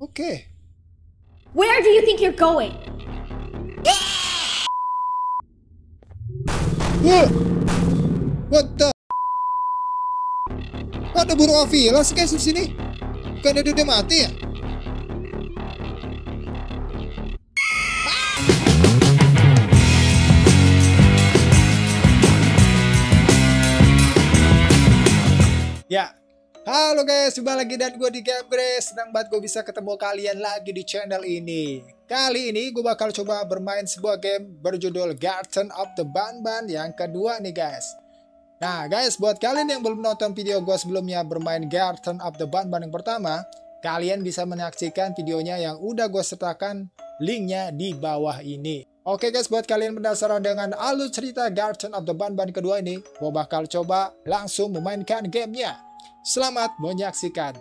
Okay. Where do you think you're going? Yeah. What the? ada burung avila sih di sini? Bukan dia mati ya? Halo guys, jumpa lagi dan gue di Gamebre Senang banget gue bisa ketemu kalian lagi di channel ini Kali ini gue bakal coba bermain sebuah game berjudul Garden of the Banban yang kedua nih guys Nah guys, buat kalian yang belum nonton video gue sebelumnya bermain Garden of the Banban yang pertama Kalian bisa menyaksikan videonya yang udah gue sertakan linknya di bawah ini Oke guys, buat kalian penasaran dengan alur cerita Garden of the Banban kedua ini Gue bakal coba langsung memainkan gamenya Selamat menyaksikan.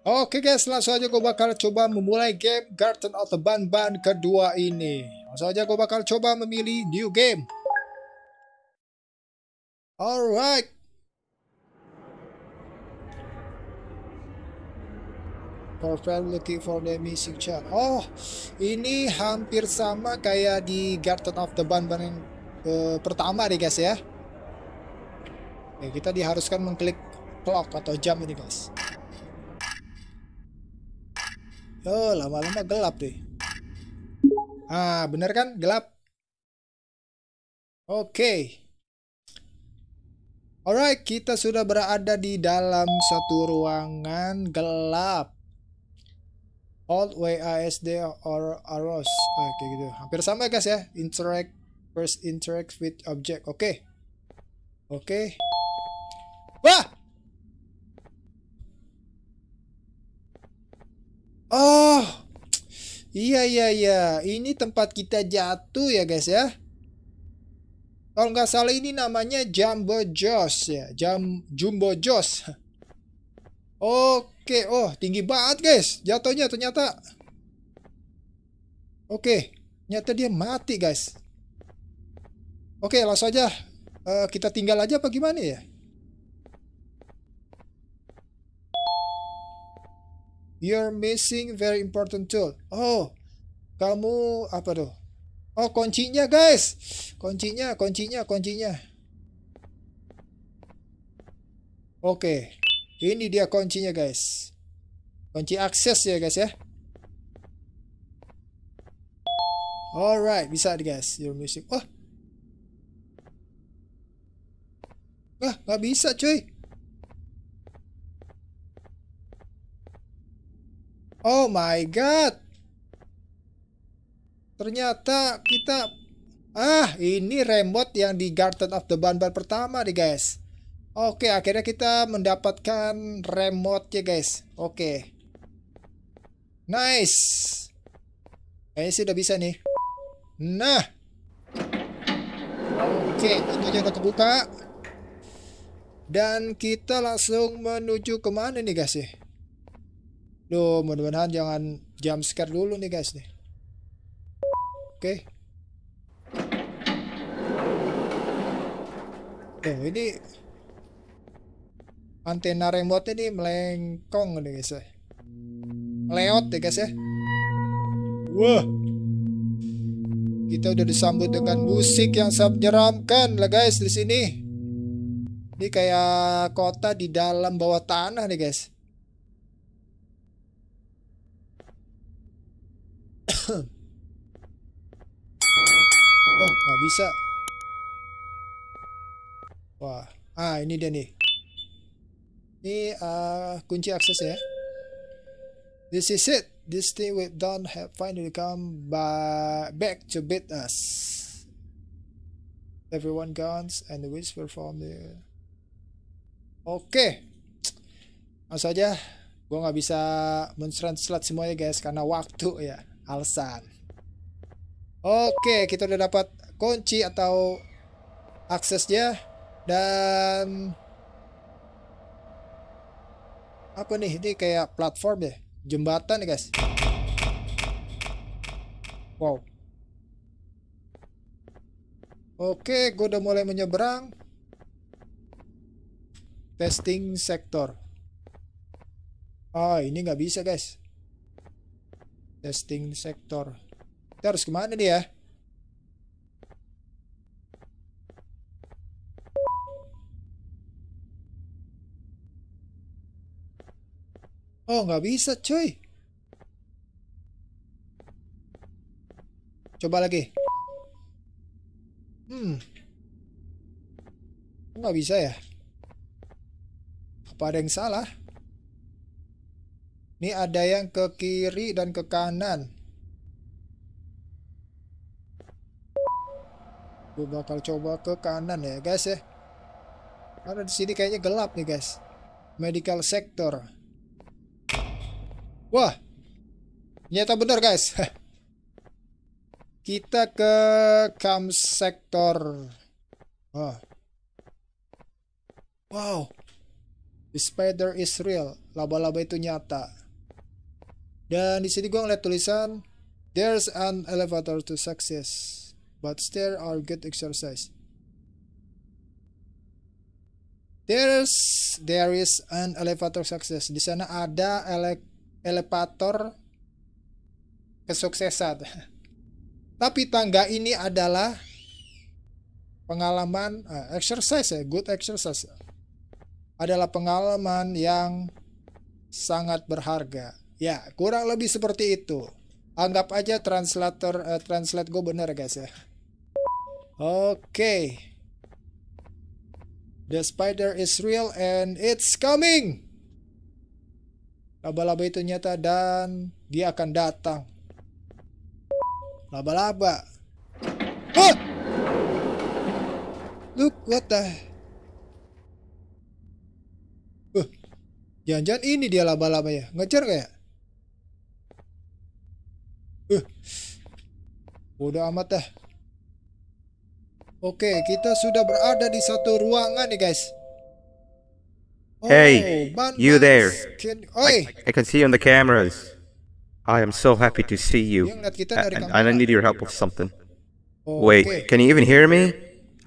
Oke guys, langsung aja gue bakal coba memulai game Garden of the Banban kedua ini. Langsung aja gue bakal coba memilih new game. Alright. Perfect looking for the missing child. Oh, ini hampir sama kayak di Garden of the Banban yang Eh, pertama nih guys ya. Oke, ya, kita diharuskan mengklik clock atau jam ini guys. Oh, lama-lama gelap deh. Ah, bener kan? Gelap. Oke. Alright, kita sudah berada di dalam satu ruangan gelap. Alt WASD or Aros. Oke, ah, okay, gitu. Hampir sama ya guys ya. Interact first interact with object. Oke. Okay. Oke. Okay. Wah! Oh. Iya, iya, iya. Ini tempat kita jatuh ya guys ya. Kalau nggak salah ini namanya Jumbo Joss ya. Jam Jumbo Joss. Oke, okay. oh tinggi banget guys. Jatuhnya ternyata. Oke, okay. ternyata dia mati guys. Oke, langsung aja. Uh, kita tinggal aja apa gimana ya? You're missing very important tool. Oh, kamu apa tuh? Oh, kuncinya guys. Kuncinya, kuncinya, kuncinya. Oke, ini dia kuncinya guys. Kunci akses ya guys ya. Alright, bisa guys. Your music. Oh, Wah, nggak bisa cuy. Oh my god. Ternyata kita Ah, ini remote yang di Garden of the Banbar pertama nih guys. Oke, akhirnya kita mendapatkan remote ya guys. Oke. Nice. Kayaknya sih udah bisa nih. Nah. Oke, pintunya aja udah kebuka. Dan kita langsung menuju kemana nih guys ya? Duh, mudah-mudahan jangan jump scare dulu nih guys nih. Oke. Okay. Oh, ini antena remote ini melengkong nih guys ya. Meleot ya guys ya. Wah. Kita udah disambut dengan musik yang sangat menyeramkan lah guys di sini. Ini kayak kota di dalam bawah tanah nih guys. oh nggak bisa. Wah, ah ini dia nih. Ini uh, kunci akses ya. This is it. This thing we've done have finally come back to beat us. Everyone guns and the whisper from the Oke. Langsung aja. Gue nggak bisa mentranslate semuanya guys karena waktu ya. Alasan. Oke, kita udah dapat kunci atau aksesnya dan apa nih? Ini kayak platform ya, jembatan ya guys. Wow. Oke, gue udah mulai menyeberang testing sektor ah ini nggak bisa guys testing sektor kita harus kemana dia Oh, nggak bisa, cuy. Coba lagi. Hmm. Nggak bisa ya? pada yang salah. Ini ada yang ke kiri dan ke kanan. Gue bakal coba ke kanan ya guys ya. Karena di sini kayaknya gelap nih guys. Medical sector. Wah. Nyata benar guys. Kita ke cam sector. Wah. Wow. The spider is real. Laba-laba itu nyata. Dan di sini gue ngeliat tulisan There's an elevator to success, but stairs are good exercise. There's there is an elevator success. Di sana ada ele, elevator kesuksesan. Tapi tangga ini adalah pengalaman uh, exercise ya, good exercise adalah pengalaman yang sangat berharga. Ya, kurang lebih seperti itu. Anggap aja translator uh, translate gue bener guys ya. Oke. Okay. The spider is real and it's coming. Laba-laba itu nyata dan dia akan datang. Laba-laba. Look what the Jangan-jangan ini dia laba-labanya. Ngejar kayak. Uh. Udah amat dah. Oke, kita sudah berada di satu ruangan nih, guys. Oh, hey, you there. Can, I, I can see you on the cameras. I am so happy to see you. And I, I, need your help with something. Oh, Wait, okay. can you even hear me?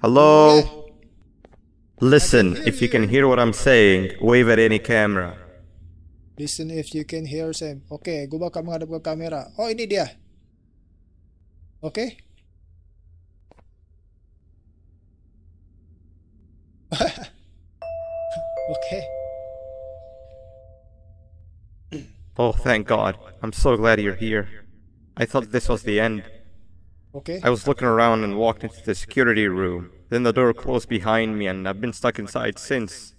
Hello? Iya. Listen if you can hear what I'm saying, wave at any camera. Listen if you can hear Sam. okay, gue bakal menghadap ke kamera. Oh, ini dia. Okay. okay. Oh, thank God. I'm so glad you're here. I thought this was the end. Okay. I was looking around and walked into the security room. Then the door closed behind me and I've been stuck inside since.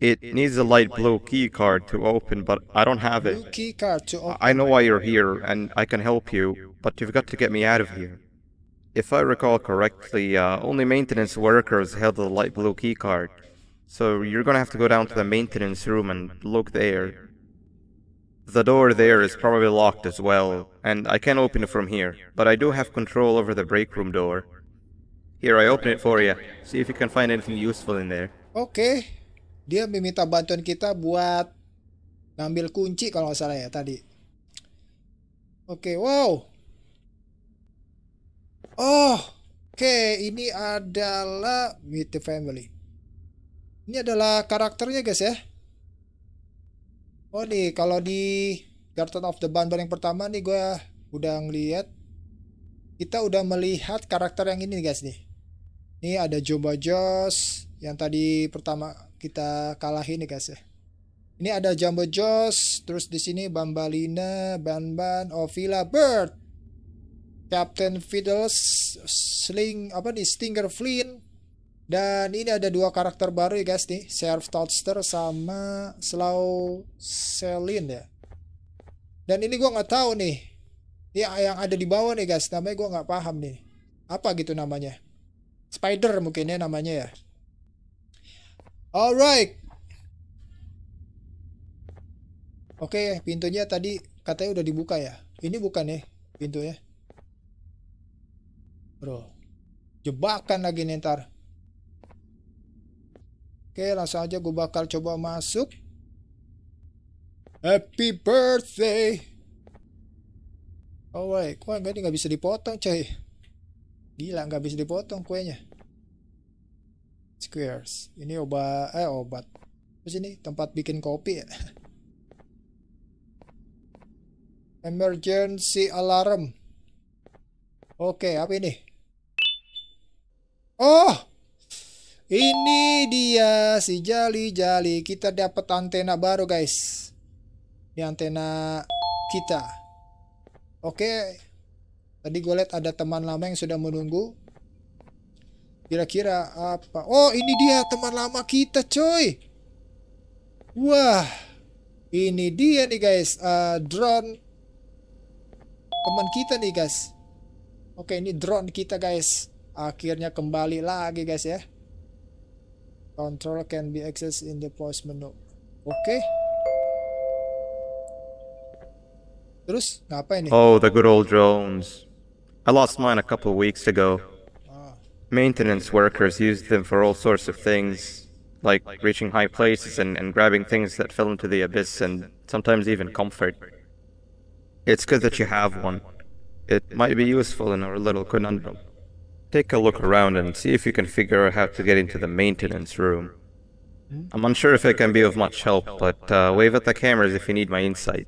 It needs a light blue key card to open, but I don't have it. key card to open. I know why you're here and I can help you, but you've got to get me out of here. If I recall correctly, uh, only maintenance workers held the light blue key card. So you're gonna have to go down to the maintenance room and look there. The door there is probably locked as well, and I can't open it from here, but I do have control over the break room door. Here, I open it for you. Ya. See if you can find anything useful in there. Oke. Dia meminta bantuan kita buat ngambil kunci kalau nggak salah ya tadi. Oke, wow. Oh, oke. Ini adalah Meet the Family. Ini adalah karakternya guys ya. Oh nih, kalau di Garden of the Bundle yang pertama nih gue udah ngeliat. Kita udah melihat karakter yang ini guys nih ini ada Jumbo Joss yang tadi pertama kita kalahin nih guys ya. Ini ada Jumbo Joss, terus di sini Bambalina, Banban, Ovila, Bird, Captain Fiddles, Sling, apa nih, Stinger Flynn, dan ini ada dua karakter baru ya guys nih, Serf Toaster sama Slow Selin ya. Dan ini gue nggak tahu nih, Ya yang ada di bawah nih guys, namanya gue nggak paham nih, apa gitu namanya. Spider mungkinnya namanya ya. Alright. Oke, okay, pintunya tadi katanya udah dibuka ya. Ini bukan ya pintunya. Bro, jebakan lagi nih ntar. Oke, okay, langsung aja gue bakal coba masuk. Happy birthday. Alright, kok ini nggak bisa dipotong, coy. Gila, nggak bisa dipotong kuenya. Squares. Ini obat, eh obat. Terus ini tempat bikin kopi ya. Emergency alarm. Oke, apa ini? Oh! Ini dia si jali-jali. Kita dapat antena baru, guys. Ini antena kita. Oke. Tadi gue lihat ada teman lama yang sudah menunggu. Kira-kira apa? Oh, ini dia teman lama kita, coy. Wah, ini dia nih guys, uh, drone teman kita nih guys. Oke, ini drone kita guys. Akhirnya kembali lagi guys ya. Control can be accessed in the post menu. Oke. Terus ngapain nih? Oh, the good old drones. I lost mine a couple weeks ago. Maintenance workers used them for all sorts of things, like reaching high places and, and grabbing things that fell into the abyss and sometimes even comfort. It's good that you have one. It might be useful in our little conundrum. Take a look around and see if you can figure out how to get into the maintenance room. I'm unsure if it can be of much help, but uh, wave at the cameras if you need my insight.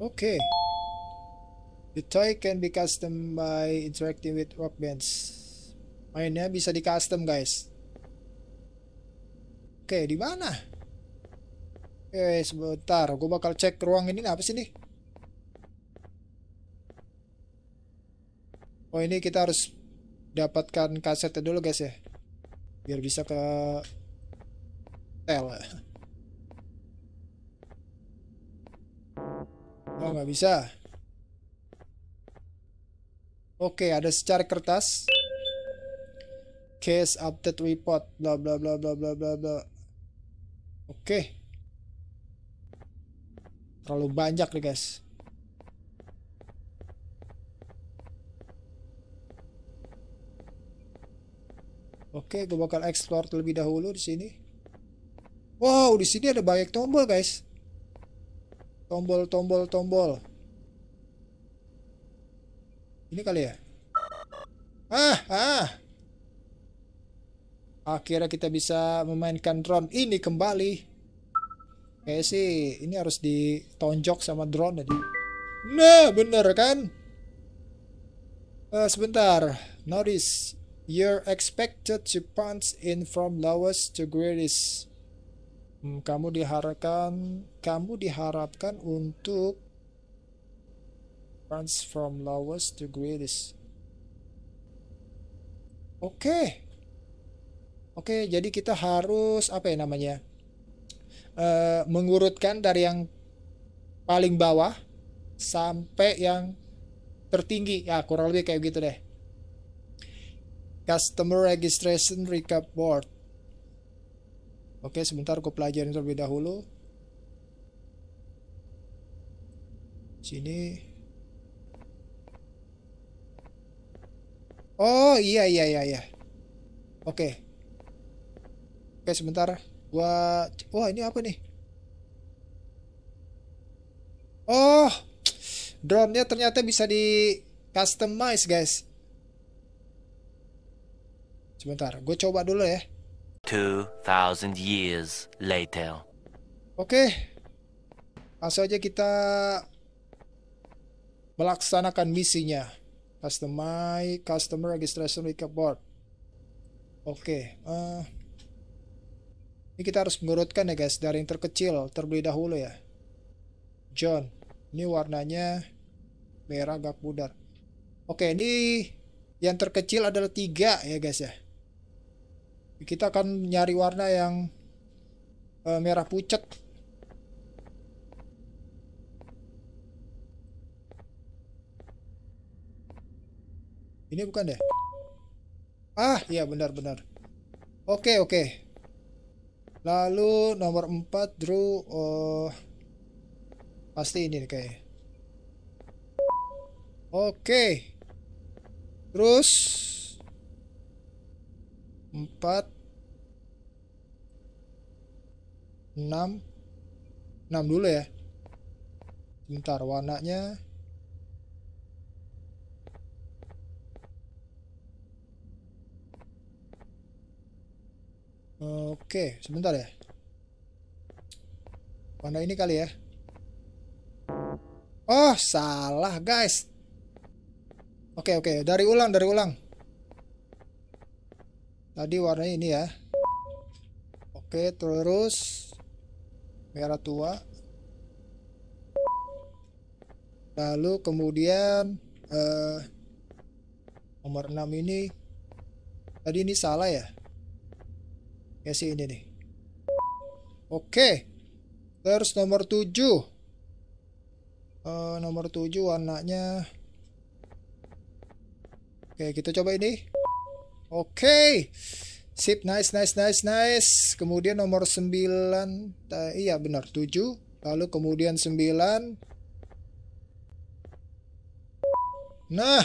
Okay. The toy can be custom by interacting with rock bands. Mainnya bisa di custom guys. Oke, di mana? Eh, sebentar, gue bakal cek ruang ini apa sih nih? Oh, ini kita harus dapatkan kasetnya dulu guys ya. Biar bisa ke tel. Oh, nggak bisa. Oke, okay, ada secara kertas. Case update report, bla bla bla bla bla bla bla. Oke. Okay. Terlalu banyak nih guys. Oke, okay, gue bakal explore terlebih dahulu di sini. Wow, di sini ada banyak tombol guys. Tombol, tombol, tombol. Ini kali ya? Ah, ah. Akhirnya kita bisa memainkan drone ini kembali. Kayak sih ini harus ditonjok sama drone tadi. Ya, nah, bener kan? Uh, sebentar. Notice you're expected to punch in from lowest to greatest. Hmm, kamu diharapkan kamu diharapkan untuk runs from lowest to greatest. Oke. Okay. Oke, okay, jadi kita harus apa ya namanya? Uh, mengurutkan dari yang paling bawah sampai yang tertinggi. Ya, kurang lebih kayak gitu deh. Customer Registration Recap Board. Oke, okay, sebentar aku pelajarin terlebih dahulu. Sini. Oh iya iya iya iya. Oke. Oke sebentar. Gua wah ini apa nih? Oh. Drone-nya ternyata bisa di customize, guys. Sebentar, gue coba dulu ya. 2000 years later. Oke. Langsung aja kita melaksanakan misinya. Customize Customer Registration Recap Board. Oke, okay, uh, eh, ini kita harus mengurutkan ya guys, dari yang terkecil terlebih dahulu ya. John, ini warnanya merah agak pudar. Oke, okay, ini yang terkecil adalah tiga ya guys ya. Kita akan nyari warna yang uh, merah pucat Ini bukan deh. Ya? Ah, iya benar-benar. Oke, okay, oke. Okay. Lalu nomor 4 Drew oh pasti ini nih kayaknya. Oke. Okay. Terus 4 6 6 dulu ya. Bentar warnanya Oke, sebentar ya. Warna ini kali ya. Oh, salah guys. Oke, oke. Dari ulang, dari ulang. Tadi warna ini ya. Oke, terus. Merah tua. Lalu kemudian... Uh, nomor 6 ini... Tadi ini salah ya? Ya si ini nih. Oke. Terus nomor 7. Uh, eh, nomor 7 warnanya. Oke, kita coba ini. Oke. Sip, nice, nice, nice, nice. Kemudian nomor 9. Uh, iya, benar, 7. Lalu kemudian 9. Nah.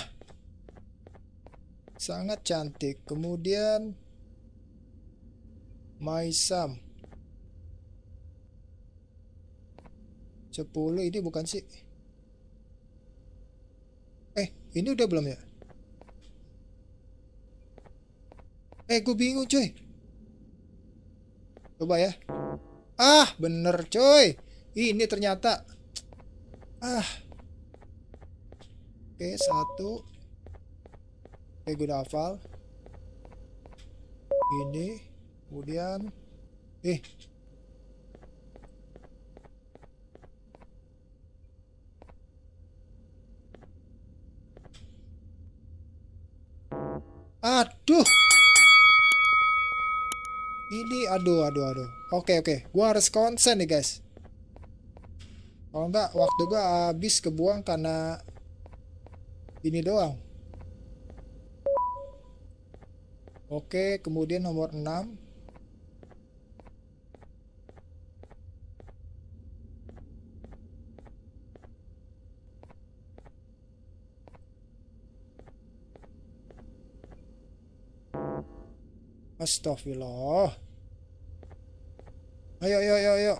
Sangat cantik. Kemudian my sum 10 ini bukan sih eh ini udah belum ya eh gue bingung cuy coba ya ah bener cuy ini ternyata ah oke satu oke gue udah hafal ini kemudian eh aduh ini aduh aduh aduh oke oke gua harus konsen nih guys kalau enggak waktu gua habis kebuang karena ini doang oke kemudian nomor 6 Astagfirullah. Ayo, ayo, ayo, ayo.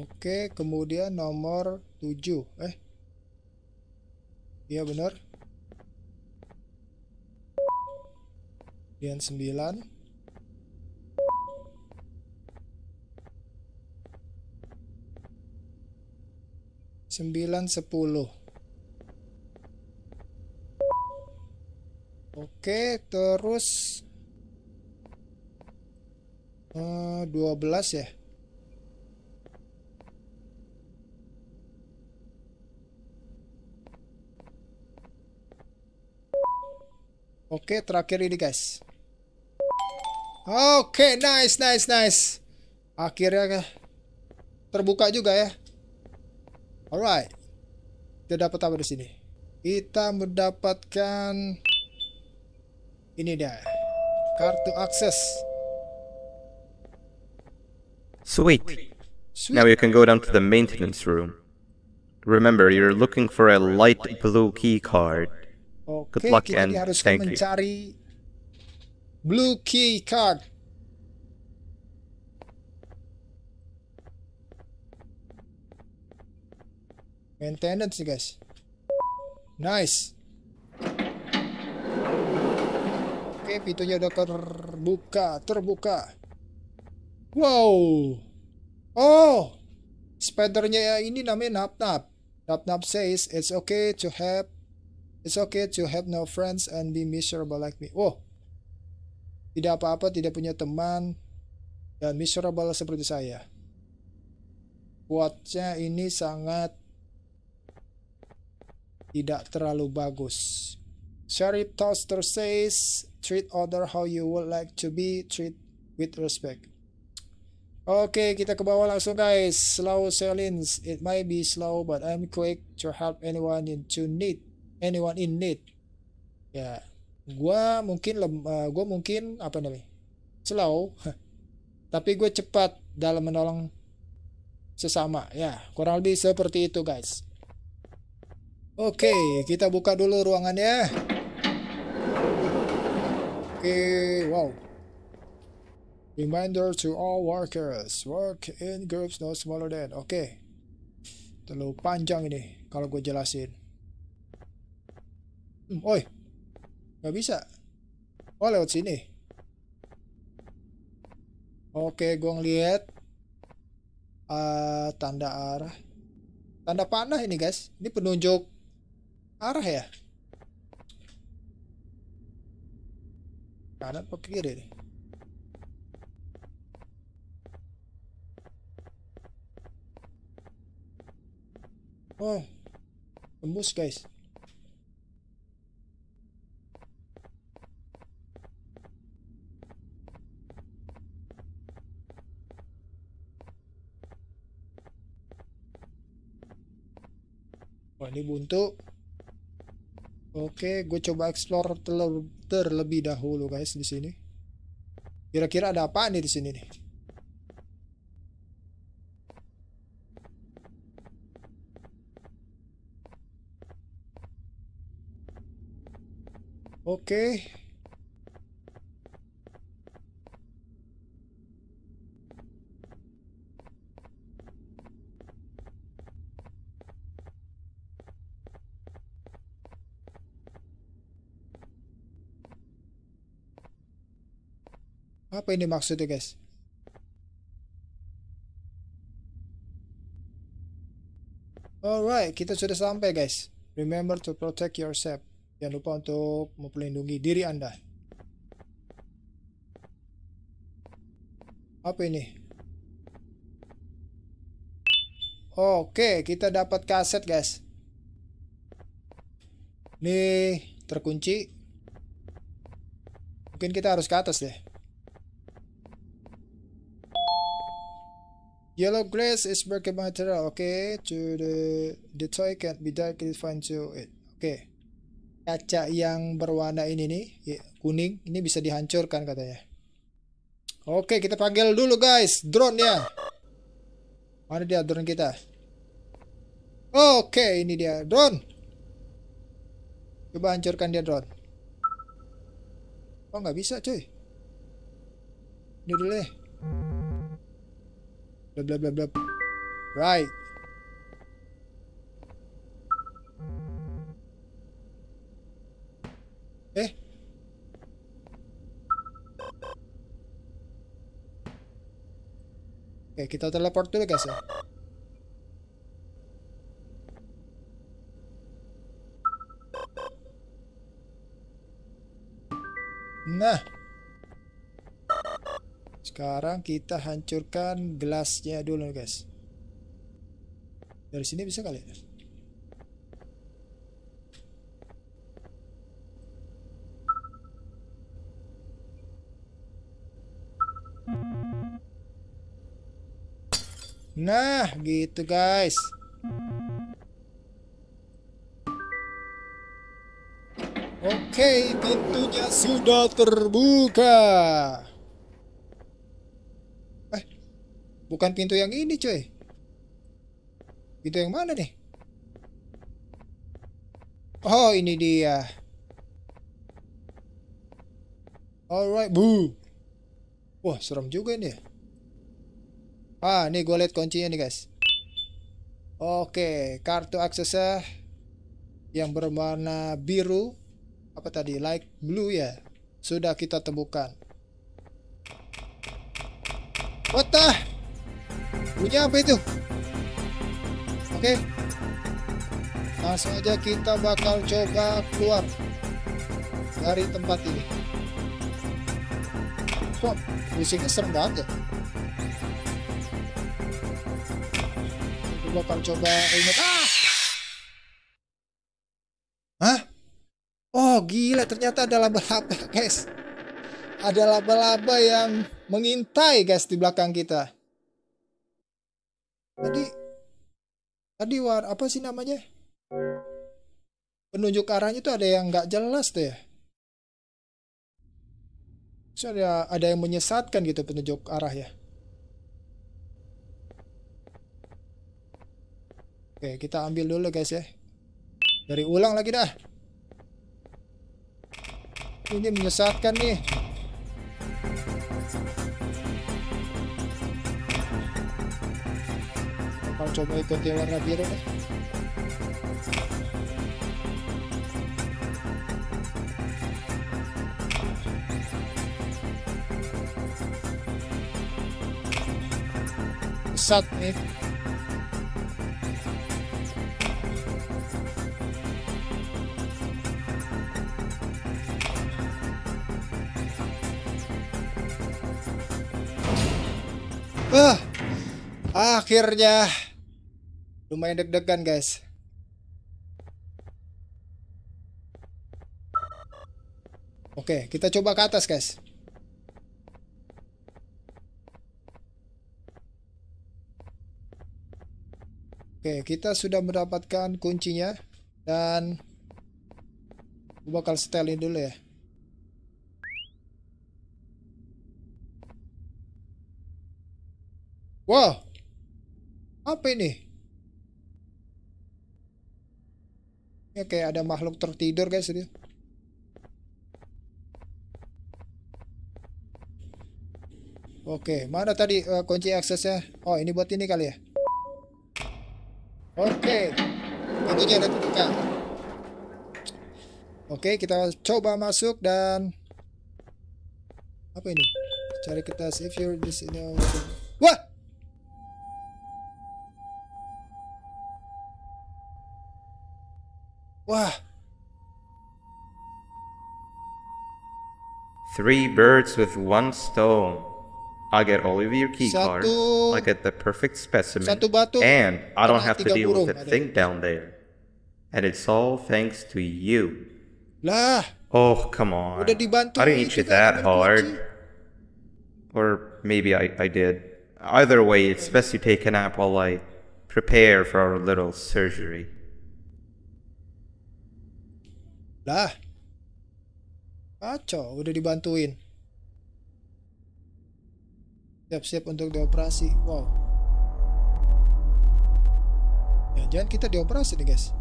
Oke, kemudian nomor 7. Eh. Iya benar. Kemudian 9. 9 10 Oke terus uh, eh, 12 ya Oke, terakhir ini guys. Oke, nice, nice, nice. Akhirnya terbuka juga ya. Alright. Kita dapat apa di sini? Kita mendapatkan ini dia. Kartu akses. Sweet. Sweet. Now you can go down to the maintenance room. Remember, you're looking for a light blue key card. Okay, Good luck and thank you. mencari blue key card. Maintenance sih guys. Nice. Oke, pintunya udah terbuka, terbuka. Wow. Oh. Spidernya ini namanya Nap-Nap. Nap-Nap says it's okay to have It's okay to have no friends and be miserable like me. Oh, tidak apa-apa, tidak punya teman dan miserable seperti saya. Kuatnya ini sangat tidak terlalu bagus. Sheriff Toaster says, treat other how you would like to be treat with respect. Oke, okay, kita ke bawah langsung guys. Slow sailings. It might be slow, but I'm quick to help anyone in to need. Anyone in need. Ya, yeah. gua mungkin lem, uh, gua mungkin apa namanya? Slow. Tapi gue cepat dalam menolong sesama. Ya, yeah, kurang lebih seperti itu guys. Oke, kita buka dulu ruangannya. Oke, wow. Reminder to all workers, work in groups no smaller than. Oke. Terlalu panjang ini kalau gue jelasin. Hmm, oi. Gak bisa. Oh, lewat sini. Oke, gue ngeliat. Uh, tanda arah. Tanda panah ini, guys. Ini penunjuk arah ya kanan atau kiri nih oh tembus guys Wah, ini buntu Oke, gue coba explore terle terlebih dahulu guys di sini. Kira-kira ada apa nih di sini nih? Oke, apa ini maksudnya guys alright kita sudah sampai guys remember to protect yourself jangan lupa untuk melindungi diri anda apa ini Oke, kita dapat kaset, guys. Nih, terkunci. Mungkin kita harus ke atas deh. Yellow glass is broken material. Okay, to the the toy can be directly defined to it. Oke. Okay. Kaca yang berwarna ini nih, ya, kuning, ini bisa dihancurkan katanya. Oke, okay, kita panggil dulu guys, drone ya. Mana dia drone kita? Oke, okay, ini dia drone. Coba hancurkan dia drone. Oh, nggak bisa cuy. Ini dulu deh. Blah, blah, blah, blah. Right. ¿Eh? que está otra la puerta de casa. ¿No? Sekarang kita hancurkan gelasnya dulu guys. Dari sini bisa kali ya? Nah, gitu guys. Oke, okay, pintunya sudah terbuka. Bukan pintu yang ini cuy. Pintu yang mana nih? Oh ini dia. Alright bu. Wah serem juga ini. Ya. Ah nih gue liat kuncinya nih guys. Oke kartu aksesnya yang berwarna biru apa tadi light blue ya sudah kita temukan. What the? Bunyi apa itu? Oke. Langsung aja kita bakal coba keluar dari tempat ini. Kok musiknya serem banget ya? Kita bakal coba ingat. Ah! Hah? Oh gila ternyata ada laba-laba guys. Ada laba-laba yang mengintai guys di belakang kita tadi tadi war apa sih namanya penunjuk arahnya itu ada yang nggak jelas deh ya ada ada yang menyesatkan gitu penunjuk arah ya Oke, kita ambil dulu guys ya. Dari ulang lagi dah. Ini menyesatkan nih. coba ikuti warna biru deh. Sat nih akhirnya lumayan deg-degan guys Oke kita coba ke atas guys Oke kita sudah mendapatkan kuncinya Dan Gue bakal setelin dulu ya Wow apa ini? Ini iya, kayak ada makhluk tertidur guys ini. Oke, mana tadi uh, kunci aksesnya? Oh, ini buat ini kali ya. Oke, pintunya ada terbuka. Oke, kita coba masuk dan apa ini? Cari kertas if you're this you know. Wah! Three birds with one stone. I get all of your key cards. I get the perfect specimen. and I don't have to deal with that thing down there. And it's all thanks to you. Lah. Oh, come on. I didn't hit you that hard. Or maybe I, I did. Either way, it's best you take a nap while I prepare for our little surgery. Lah. Kacau, udah dibantuin. Siap-siap untuk dioperasi. Wow. Ya, jangan kita dioperasi nih, guys.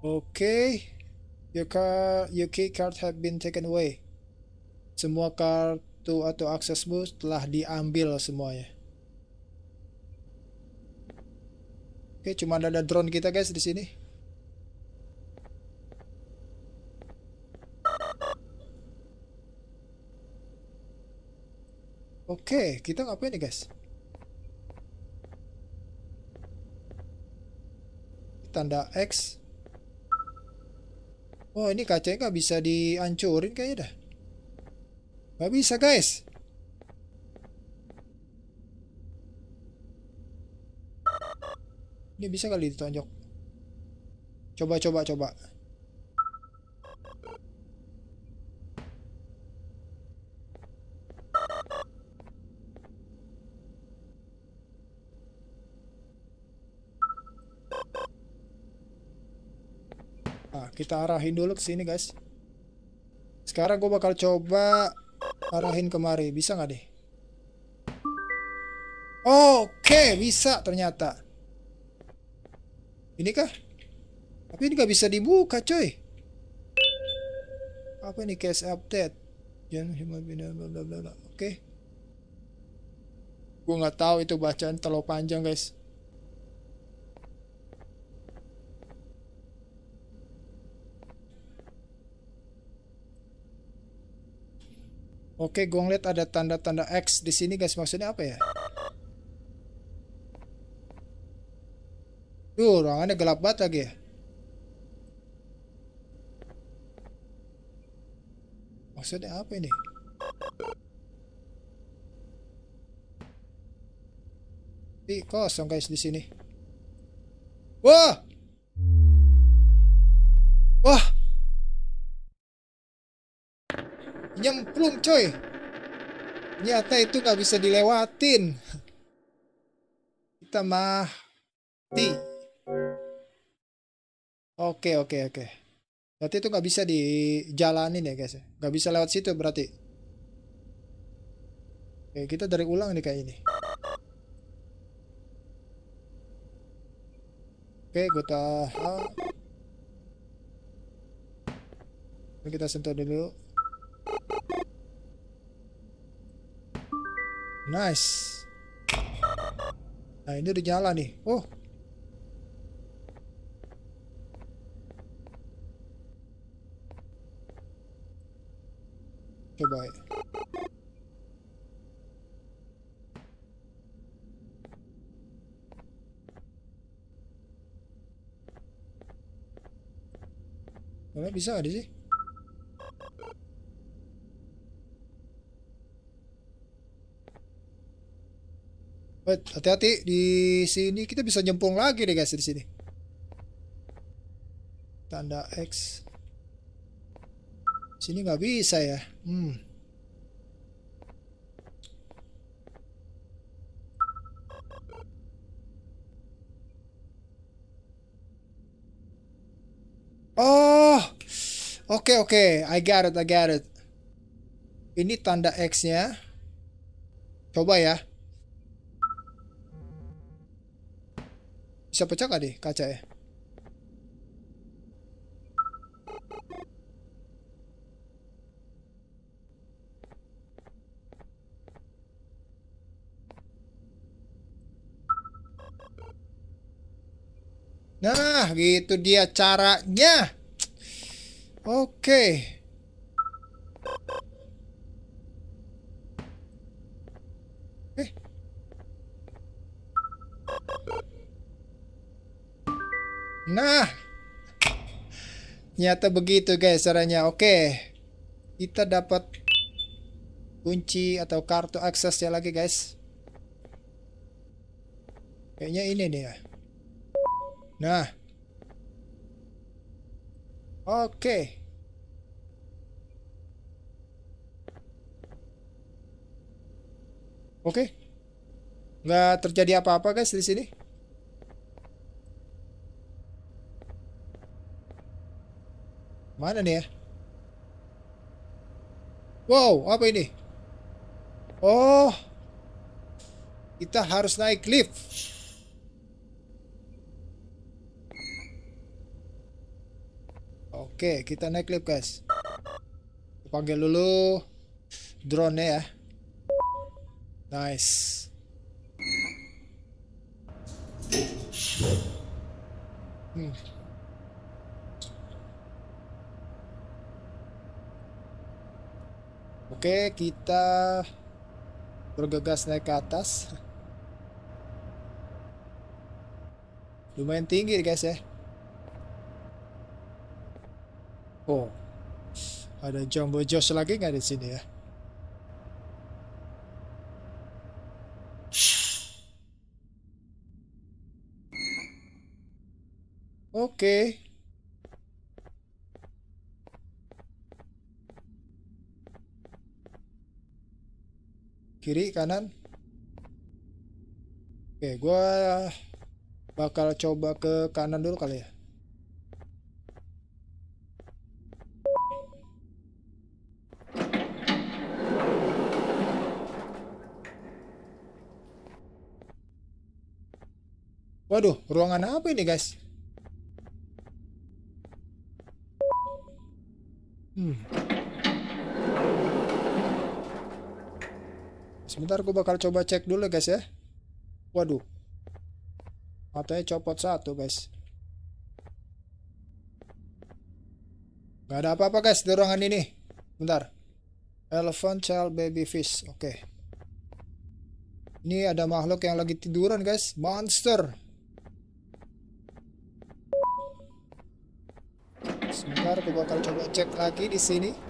Oke. Okay. Your, card, your key card have been taken away. Semua kartu atau akses bus telah diambil semuanya. Oke, cuma ada drone kita guys di sini. Oke, kita ngapain nih guys? Tanda X Oh ini kacanya nggak bisa dihancurin kayaknya dah. Nggak bisa guys. Ini bisa kali ditonjok. Coba coba coba. kita arahin dulu ke sini guys sekarang gue bakal coba arahin kemari bisa nggak deh oke bisa ternyata ini kah tapi ini nggak bisa dibuka coy apa ini case update jangan bla bla bla bla oke gue nggak tahu itu bacaan terlalu panjang guys Oke, gua ngeliat ada tanda-tanda X di sini guys. Maksudnya apa ya? Duh, ruangannya gelap banget lagi ya. Maksudnya apa ini? Ih kosong guys di sini. Wah! belum coy nyata itu gak bisa dilewatin kita mati oke oke oke berarti itu gak bisa dijalanin ya guys ya? gak bisa lewat situ berarti oke kita dari ulang nih kayak ini oke gue tahan kita sentuh dulu Nice. Nah ini udah nyala nih. Oh. Coba. Mana bisa ada sih? Wait, hati-hati di sini kita bisa nyemplung lagi deh guys di sini. Tanda X. Sini nggak bisa ya. Hmm. Oh, oke okay, oke, okay. I got it, I got it. Ini tanda X-nya. Coba ya. Bisa pecah gak deh kaca ya? Eh? Nah, gitu dia caranya. Oke. Okay. Nah, nyata begitu guys caranya. Oke, kita dapat kunci atau kartu akses ya lagi guys. Kayaknya ini nih ya. Nah. Oke. Oke. Nggak terjadi apa-apa guys di sini. Mana nih ya? Wow, apa ini? Oh. Kita harus naik lift. Oke, kita naik lift, guys. Panggil dulu drone ya. Nice. Hmm. Oke, kita bergegas naik ke atas. Lumayan tinggi guys ya. Oh, ada Jumbo Josh lagi nggak di sini ya? Oke. Okay. kiri kanan oke gue bakal coba ke kanan dulu kali ya Waduh, ruangan apa ini guys? Hmm. Sebentar gue bakal coba cek dulu guys ya. Waduh. Matanya copot satu guys. Gak ada apa-apa guys di ruangan ini. Bentar. Elephant child baby fish. Oke. Okay. Ini ada makhluk yang lagi tiduran guys. Monster. Sebentar gue bakal coba cek lagi di sini.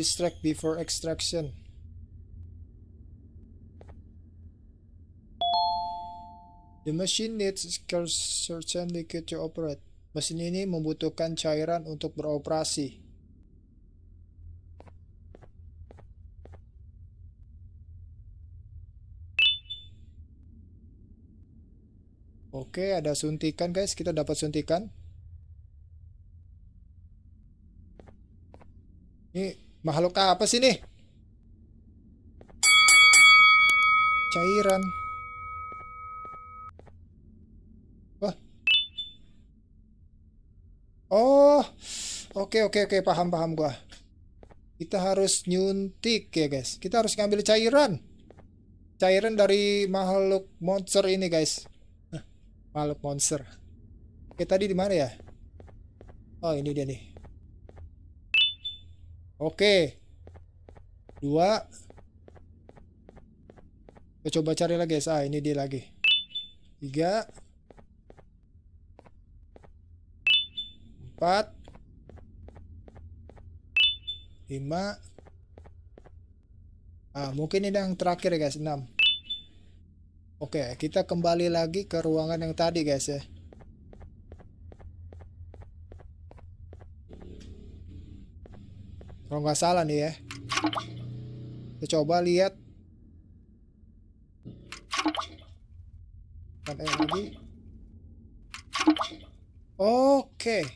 Distract before extraction. The machine needs certain liquid to operate. Mesin ini membutuhkan cairan untuk beroperasi. Oke, ada suntikan guys. Kita dapat suntikan. Ini Makhluk apa sih nih? Cairan. Wah. Oh. Oke, oke, oke, paham, paham gua. Kita harus nyuntik ya, guys. Kita harus ngambil cairan. Cairan dari makhluk monster ini, guys. makhluk monster. Oke, tadi di mana ya? Oh, ini dia nih. Oke. Dua. Kita coba cari lagi guys. Ah, ini dia lagi. Tiga. Empat. Lima. Ah, mungkin ini yang terakhir guys. Enam. Oke, kita kembali lagi ke ruangan yang tadi guys ya. Kalau nggak salah nih ya. Kita coba lihat. Kan lagi. Oke.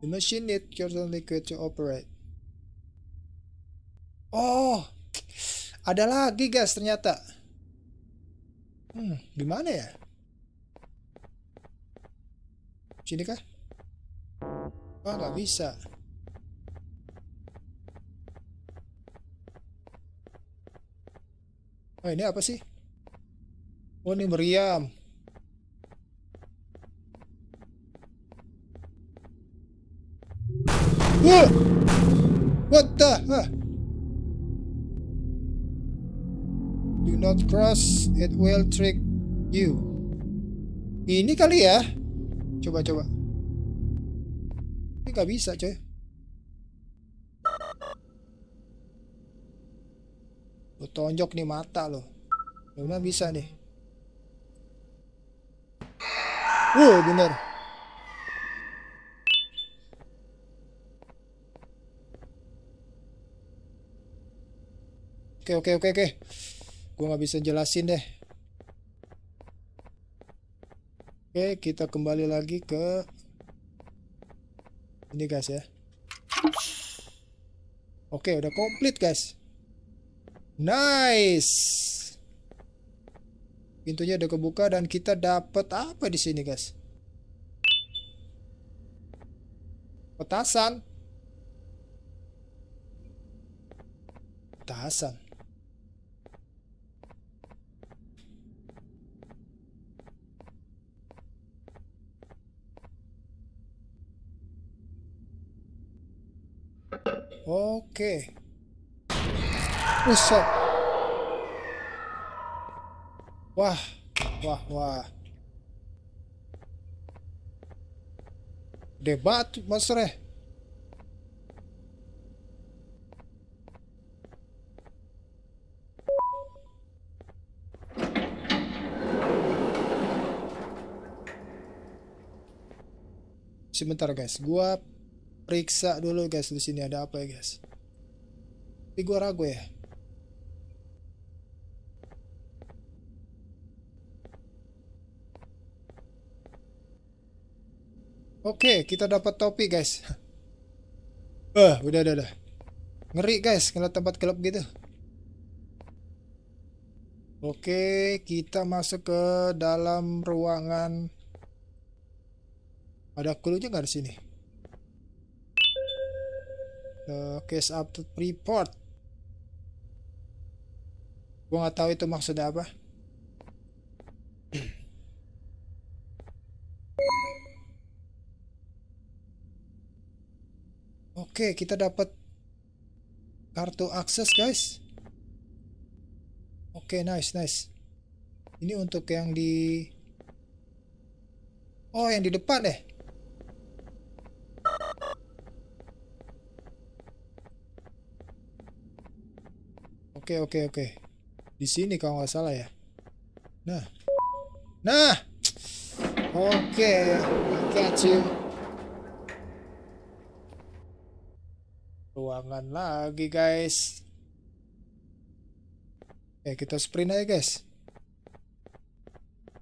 The machine need certain liquid to operate. Oh, ada lagi guys ternyata. Hmm, gimana ya? Sini kah? Wah, nggak oh. bisa. Oh, ini apa sih? Oh, ini meriam. Wah! What the? Huh? Do not cross, it will trick you. Ini kali ya? Coba-coba. Tapi nggak bisa coy. Lo tonjok nih mata lo. Gimana ya bisa nih? Wuh bener. Oke oke oke oke. Gue nggak bisa jelasin deh. Oke, kita kembali lagi ke ini guys ya oke udah komplit guys nice pintunya udah kebuka dan kita dapet apa di sini guys petasan petasan Oke. Buset. Wah, wah, wah. Debat, Mas Reh. Sebentar guys, gua periksa dulu guys di sini ada apa ya guys tapi gue ragu ya Oke, kita dapat topi, guys. Eh, uh, udah, udah, udah. Ngeri, guys, ngeliat tempat gelap gitu. Oke, kita masuk ke dalam ruangan. Ada clue-nya nggak di sini? Eh, case up to report gue nggak tahu itu maksudnya apa Oke, okay, kita dapat kartu akses, guys. Oke, okay, nice, nice. Ini untuk yang di Oh, yang di depan deh. Oke, oke, oke. Di sini kalau nggak salah ya. Nah. Nah. Oke, catch you. Ruangan lagi, guys. Oke, eh, kita sprint aja, guys.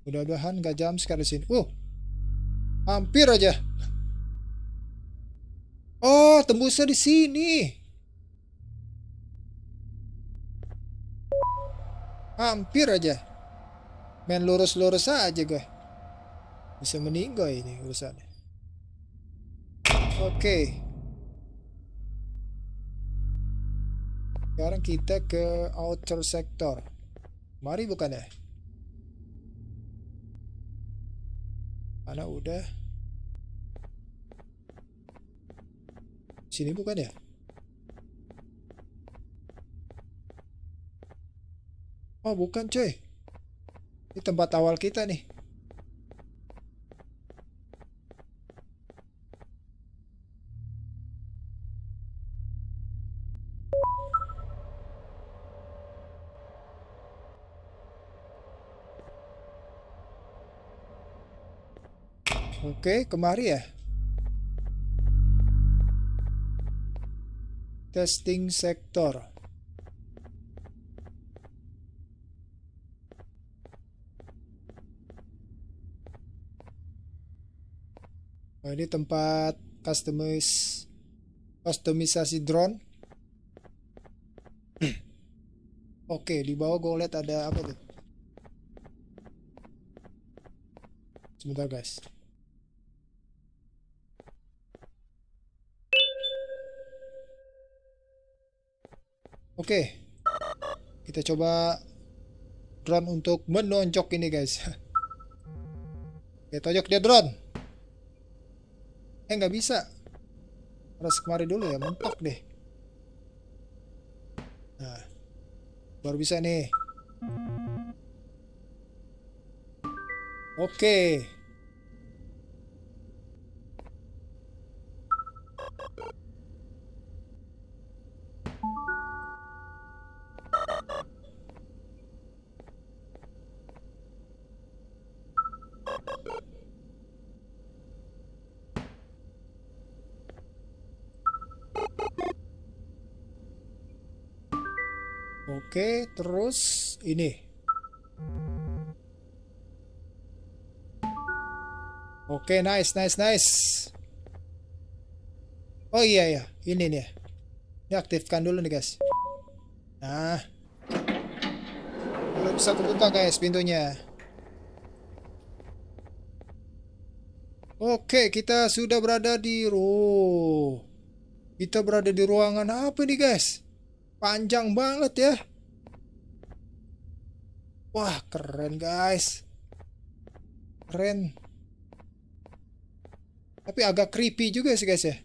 Mudah-mudahan nggak jam sekarang sini. Uh. Hampir aja. Oh, tembusnya di sini. Hampir aja. Main lurus-lurus aja gue. Bisa meninggal ini urusannya. Oke. Okay. Sekarang kita ke outer sector. Mari bukan ya? Anak udah? Sini bukan ya? Oh bukan cuy. Ini tempat awal kita nih. Oke, kemari ya. Testing sektor. Oh, ini tempat customis customisasi drone. Oke, di bawah gue lihat ada apa tuh? Sebentar guys. Oke. Kita coba drone untuk menonjok ini guys. Kita tonjok dia drone eh nggak bisa harus kemari dulu ya mentok deh nah baru bisa nih oke okay. Oke, terus ini. Oke, nice, nice, nice. Oh iya ya, ini nih. Ya. Ini aktifkan dulu nih, guys. Nah. Belum bisa terbuka, guys, pintunya. Oke, kita sudah berada di ruang. Kita berada di ruangan apa nih, guys? Panjang banget ya. Wah, keren guys. Keren. Tapi agak creepy juga sih guys ya.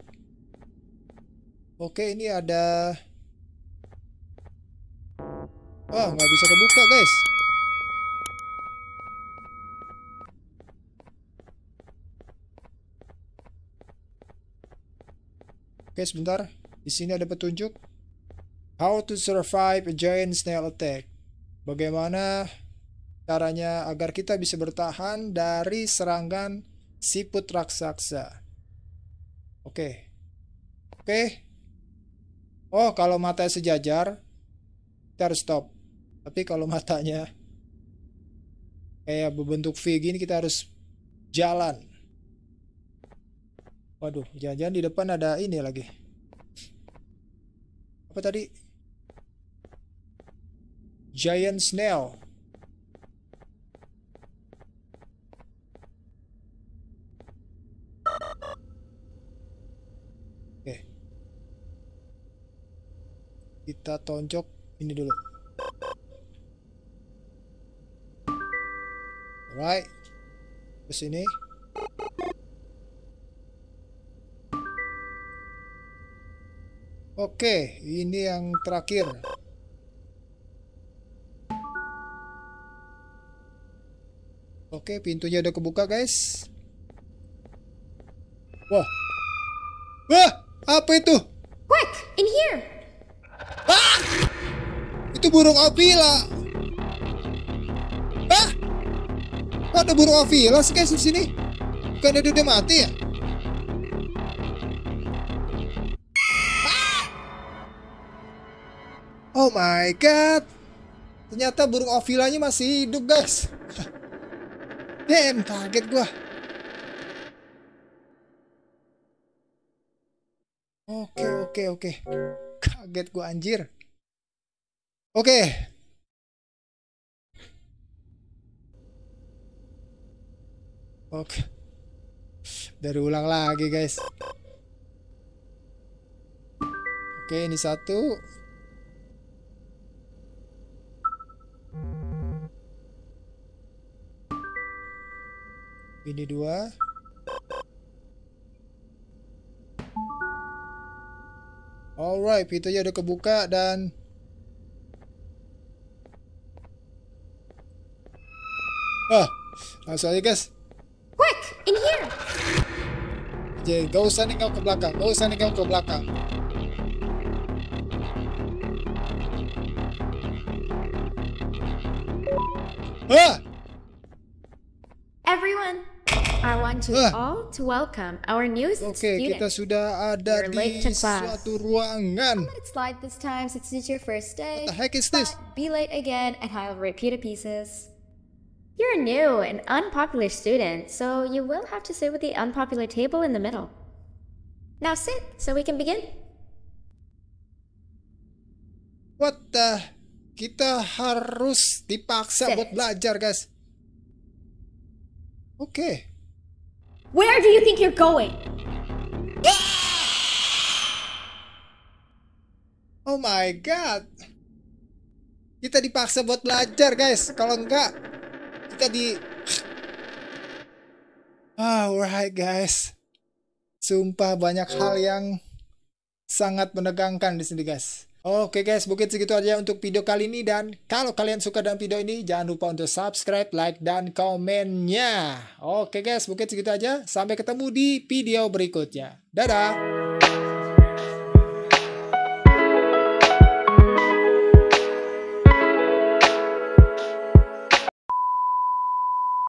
Oke, ini ada... Wah, nggak bisa kebuka guys. Oke, sebentar. Di sini ada petunjuk. How to survive a giant snail attack. Bagaimana caranya agar kita bisa bertahan dari serangan siput raksasa? Oke. Oke. Oh, kalau matanya sejajar, kita harus stop. Tapi kalau matanya kayak berbentuk V gini, kita harus jalan. Waduh, jangan-jangan di depan ada ini lagi. Apa tadi? giant snail oke kita tonjok ini dulu alright ke sini. Oke, ini yang terakhir. Oke, pintunya udah kebuka, guys. Wah. Wah, apa itu? Quick, in here. Ah! Itu burung avila. Ah! Kok ada burung avila sih guys di sini? Bukan ada udah mati ya? Ah! Oh my god. Ternyata burung ovilanya masih hidup, guys. Damn, eh, kaget gua. Oke, okay, oke, okay, oke. Okay. Kaget gua anjir. Oke. Oke. Dari ulang lagi, guys. Oke, ini satu, Ini dua. Alright, pintunya udah kebuka dan Ah, langsung aja guys. Quick, in here. Jadi, gak usah nih kau ke belakang, gak usah nih kau ke belakang. Ah! like to ah. all to welcome our newest okay, student. kita sudah ada You're di suatu ruangan. I'll let it slide this time since it's your first day. What the heck is this? Be late again and I'll rip you to pieces. You're a new and unpopular student, so you will have to sit with the unpopular table in the middle. Now sit, so we can begin. What the? Kita harus dipaksa sit. buat belajar, guys. Oke. Okay. Where do you think you're going? Oh my god. Kita dipaksa buat belajar, guys. Kalau enggak, kita di Ah, oh, alright guys. Sumpah banyak hal yang sangat menegangkan di sini, guys. Oke guys, mungkin segitu aja untuk video kali ini dan kalau kalian suka dengan video ini jangan lupa untuk subscribe, like, dan komennya. Oke guys, mungkin segitu aja. Sampai ketemu di video berikutnya. Dadah!